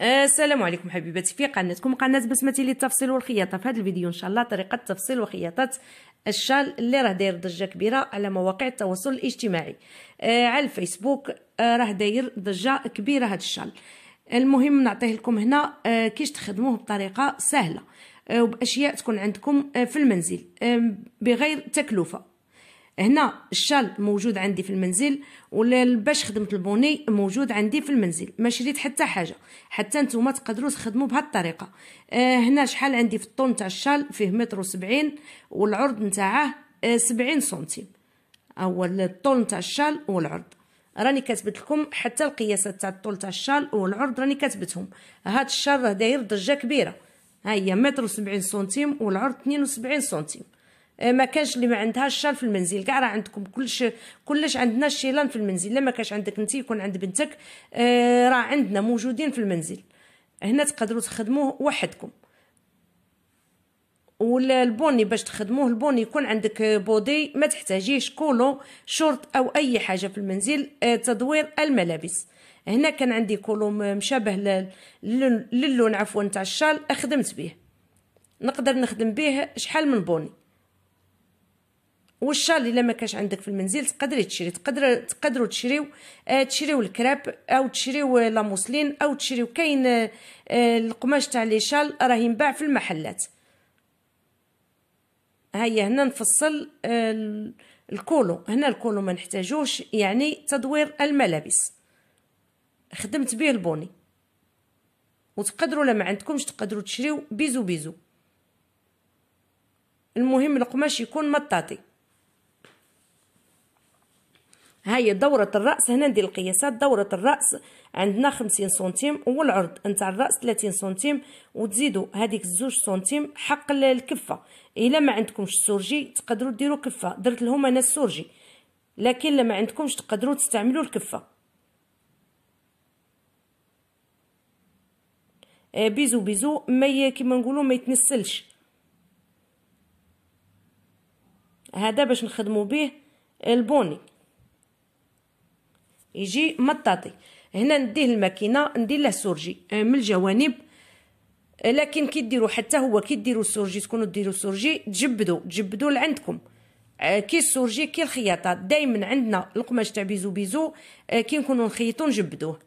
آه، السلام عليكم حبيباتي في قناتكم قناه بسمتي للتفصيل والخياطه في هذا الفيديو ان شاء الله طريقه تفصيل وخياطه الشال اللي راه داير ضجه كبيره على مواقع التواصل الاجتماعي آه على الفيسبوك آه راه داير ضجه كبيره هذا الشال المهم نعطيه لكم هنا آه كيش تخدموه بطريقه سهله آه، وباشياء تكون عندكم آه، في المنزل بغير تكلفه هنا الشال موجود عندي في المنزل باش خدمت البوني موجود عندي في المنزل ما شريت حتى حاجه حتى نتوما تقدروا تخدموا بهذه الطريقه آه، هنا شحال عندي في الطول نتاع الشال فيه متر وسبعين والعرض نتاعه آه، سبعين سنتيم هو الطول نتاع الشال والعرض راني كاتبت لكم حتى القياسات تاع الطول تاع الشال والعرض راني كاتبتهم هاد الشال راه داير ضجه كبيره ها هي متر وسبعين سنتيم والعرض 72 وسبعين سنتيم آه، ما كانش اللي ما عندهاش شال في المنزل كاع راه عندكم كلش كلش عندنا الشيلان في المنزل لا ما كانش عندك انت يكون عند بنتك آه، راه عندنا موجودين في المنزل هنا تقدروا تخدموه وحدكم والبوني البوني باش تخدموه البوني يكون عندك بودي ما تحتاجيش كولو شورت او اي حاجه في المنزل آه، تدوير الملابس هنا كان عندي كولو مشابه للون عفوا تاع الشال خدمت به نقدر نخدم به شحال من بوني والشال الا ما كانش عندك في المنزل تقدري تشري تقدر تقدروا تشريو آه تشريو الكراب او تشريو لا موسلين او تشريو كاين آه القماش تاع لي شال راه ينباع في المحلات هيا هنا نفصل آه الكولو هنا الكولو ما نحتاجوش يعني تدوير الملابس خدمت به البوني وتقدروا لما عندكمش تقدروا تشريو بيزو بيزو المهم القماش يكون مطاطي هاي دورة الرأس هنا ندير القياسات دورة الرأس عندنا خمسين سنتيم والعرض نتاع الرأس ثلاثين سنتيم وتزيدوا هذيك الزوج سنتيم حق الكفة إلا ما عندكمش سورجي تقدروا ديروا كفة درت لهم أنا السورجي لكن لما عندكمش تقدروا تستعملوا الكفة آه، بيزو بيزو ما كيما نقولوا ما يتنسلش هذا باش نخدموا به البوني يجي مطاطي هنا نديه الماكينه ندير له سورجي آه، من الجوانب لكن كي ديروا حتى هو كي ديروا السورجي تكونوا ديروا السورجي تجبدوا تجبدوا لعندكم آه، كي السورجي كي الخياطه دائما عندنا القماش تاع بيزو بيزو آه، كي نكونوا نخيطوا نجبدوه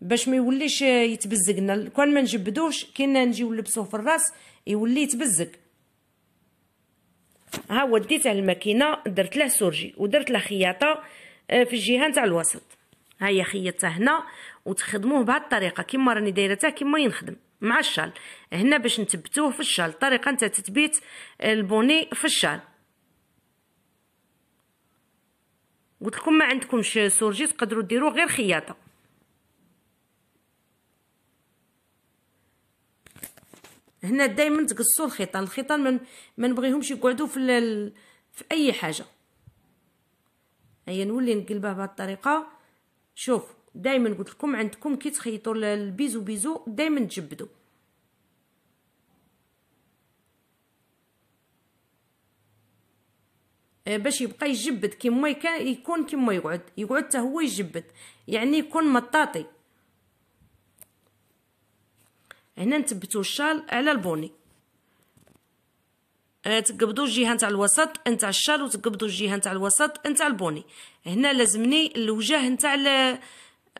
باش ما يوليش يتبزق لنا كون ما نجبدوش كي نجيو نلبسوه في الراس يولي يتبزق ها على الماكينه درت له سورجي ودرت له خياطه آه، في الجهه نتاع الوسط ها هي خيطته هنا وتخدموه بهذه الطريقه كما راني دايره حتى كما ينخدم مع الشال هنا باش نثبتوه في الشال الطريقه نتاع تثبيت البوني في الشال قلت لكم ما عندكمش سورجي تقدروا ديروه غير خياطه هنا دائما تقصوا الخيطان الخيطان ما من... نبغيهمش يقعدوا في ال... في اي حاجه هيا نولي نقلبها بهذه الطريقه شوف دائما قلت لكم عندكم كي تخيطوا البيزو بيزو دائما تجبدوا آه، باش يبقى يجبد كيما يكون كيما يقعد يقعد حتى هو يجبد يعني يكون مطاطي هنا نثبتوا الشال على البوني أه، تقبضوا الجهه نتاع الوسط نتاع الشال وتقبضوا الجهه نتاع الوسط نتاع البوني هنا لازمني الوجه نتاع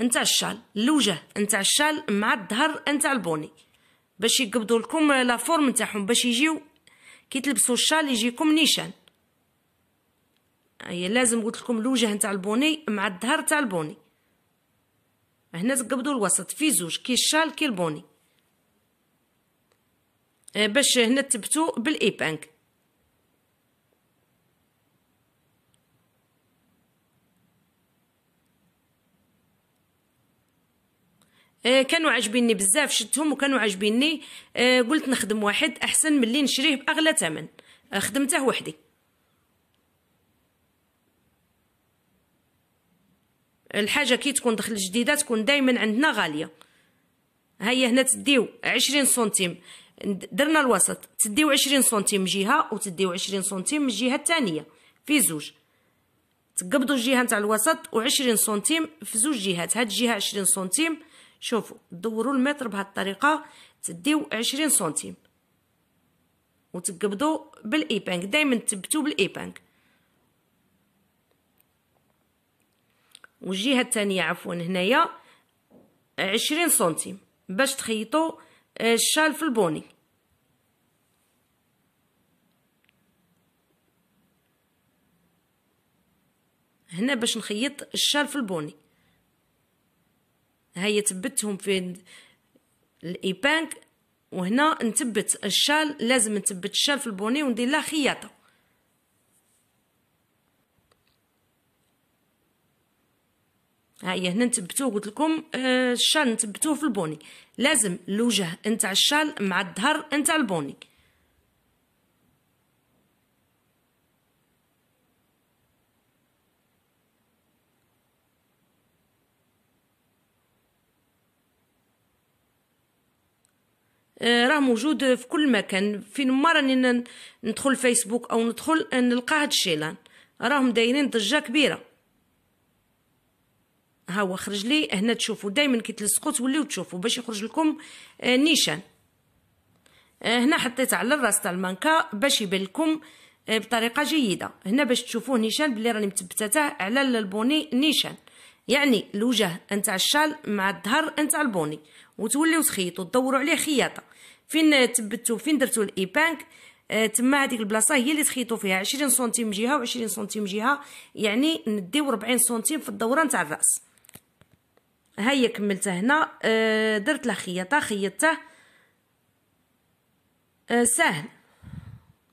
نتاع الشال الوجه نتاع الشال مع الظهر نتاع البوني باش يقبضوا لكم لا فورم نتاعهم باش يجيو كي تلبسوا الشال يجيكم نيشان هي لازم قلت لكم الوجه نتاع البوني مع الظهر تاع البوني هنا تقبضوا الوسط في زوج كي الشال كي البوني أه، باش هنا تثبتوا بالايبانك آه، كانوا عاجبيني بزاف شدتهم وكانوا عاجبيني آه، قلت نخدم واحد احسن من اللي نشريه باغلى ثمن آه، خدمته وحدي الحاجه كي تكون دخل جديده تكون دائما عندنا غاليه هيا هنا تديو 20 سنتيم درنا الوسط تديو 20 سنتيم جهه وتديو 20 سنتيم الجهه الثانيه في زوج تقبضوا الجهه نتاع الوسط و20 سنتيم في زوج جهات هاد الجهه 20 سنتيم شوفوا دوروا المتر بهاد الطريقه تديو عشرين سنتيم وتقبضوا بالايبانك دائما تثبتوا بالايبانك والجهه الثانيه عفوا هنايا عشرين سنتيم باش تخيطوا آه، الشال في البوني هنا باش نخيط الشال في البوني هيا ثبتهم في الايبانك وهنا نثبت الشال لازم نثبت الشال في البوني وندير لها خياطه هيا هنا نثبتوه قلت لكم آه، الشال نثبتوه في البوني لازم الوجه نتاع الشال مع الظهر نتاع البوني آه، راه موجود في كل مكان فين ما راني ندخل فيسبوك او ندخل آه، نلقى هاد الشيلان راهم دايرين ضجه كبيره ها هو خرج لي هنا تشوفوا دائما كي تلصقوا توليو تشوفوا باش يخرج لكم آه، نيشان هنا حطيت على الراس تاع المانكا باش يبان لكم بطريقه جيده هنا باش تشوفوه نيشان بلي راني مثبتاته على البوني نيشان يعني الوجه نتاع الشال مع الظهر نتاع البوني وتوليو تخيطوا تدوروا عليه خياطه فين تبتو فين درتو الايبانك آه تما هذيك البلاصه هي اللي تخيطوا فيها 20 سنتيم جهه و20 سنتيم جهه يعني نديو 40 سنتيم في الدوره نتاع الراس ها هي كملتها هنا آه درت له خياطه خيطته آه سهل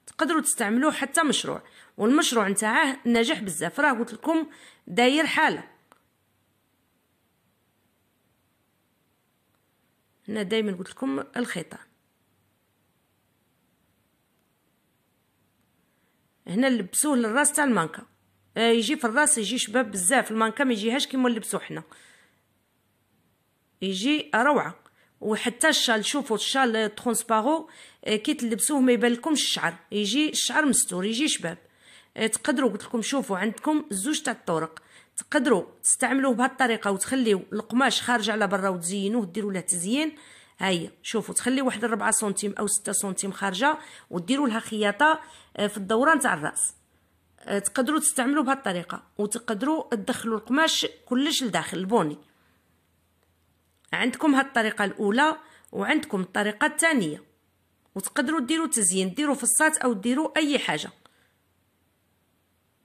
تقدروا تستعملوه حتى مشروع والمشروع نتاعه ناجح بزاف راه قلت لكم داير حاله هنا دائما قلت لكم الخيطان هنا لبسوه للراس تاع المانكا آه، يجي في الراس يجي شباب بزاف المانكا ما يجيهاش كيما نلبسو حنا يجي روعه وحتى الشال شوفوا الشال ترونسبارو آه، كي تلبسوه ما يبانلكمش الشعر يجي الشعر مستور يجي شباب آه، تقدروا قلت لكم شوفوا عندكم زوج تاع الطرق تقدروا تستعملوه بهالطريقه وتخليو القماش خارج على برا وتزينوه ديروا له تزيين ها هي شوفوا تخلي واحد 4 سنتيم او 6 سنتيم خارجه وديروا لها خياطه آه، في الدوران تاع الراس آه، تقدروا تستعملوا بهذه الطريقه وتقدروا تدخلوا القماش كلش لداخل البوني عندكم هذه الطريقه الاولى وعندكم الطريقه الثانيه وتقدروا ديروا تزيين ديروا فصات او ديروا اي حاجه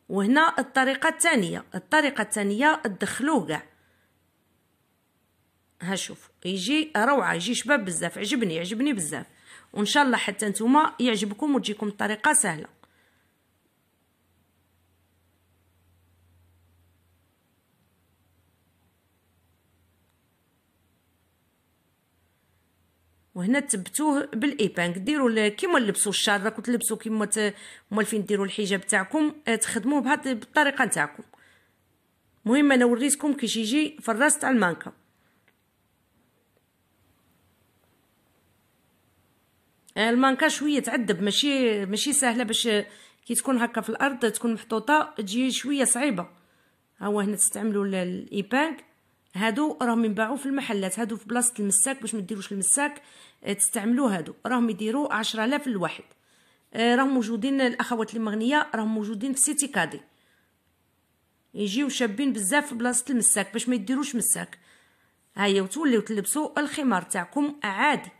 وهنا الطريقه الثانيه الطريقه الثانيه تدخلوه كاع ها شوف يجي روعه يجي شباب بزاف عجبني عجبني بزاف وان شاء الله حتى نتوما يعجبكم وتجيكم الطريقه سهله وهنا تبتوه بالايبانك ديروا كيما لبسوا الشاره كنت لبسوا كيما مولفين ديروا الحجاب تاعكم آه، تخدموه بهاد الطريقه تاعكم المهم انا وريتكم كيش يجي في الراس تاع المانكا المانكا شويه تعذب ماشي ماشي سهله باش كي تكون هكا في الارض تكون محطوطه تجي شويه صعيبه ها هو هنا تستعملوا الايبانك هادو راهم ينباعوا في المحلات هادو في بلاصه المساك باش ما ديروش المساك آه، تستعملوا هادو راهم يديروا 10000 الواحد آه، راهم موجودين الاخوات المغنيه راهم موجودين في سيتي كادي يجيو شابين بزاف في بلاصه المساك باش ما يديروش مساك هيا وتوليو تلبسوا الخمار تاعكم عادي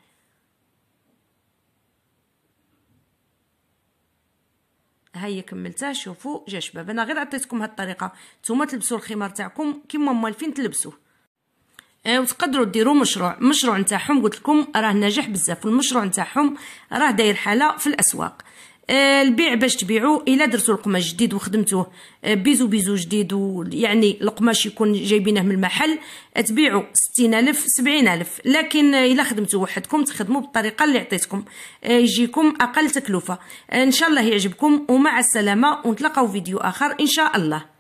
هي كملتها شوفوا جا شباب انا غير عطيتكم هاد الطريقه نتوما تلبسوا الخمار تاعكم كيما موالفين تلبسوه آه وتقدروا ديروا مشروع المشروع نتاعهم قلت لكم راه ناجح بزاف والمشروع نتاعهم راه داير حاله في الاسواق آه، البيع باش تبيعو الا درتو القماش جديد وخدمتوه آه، بيزو بيزو جديد ويعني القماش يكون جايبينه من المحل تبيعو ستين الف سبعين الف لكن الا خدمتو وحدكم تخدمو بالطريقه اللي عطيتكم آه، يجيكم اقل تكلفه ان شاء الله يعجبكم ومع السلامه ونتلاقاو فيديو اخر ان شاء الله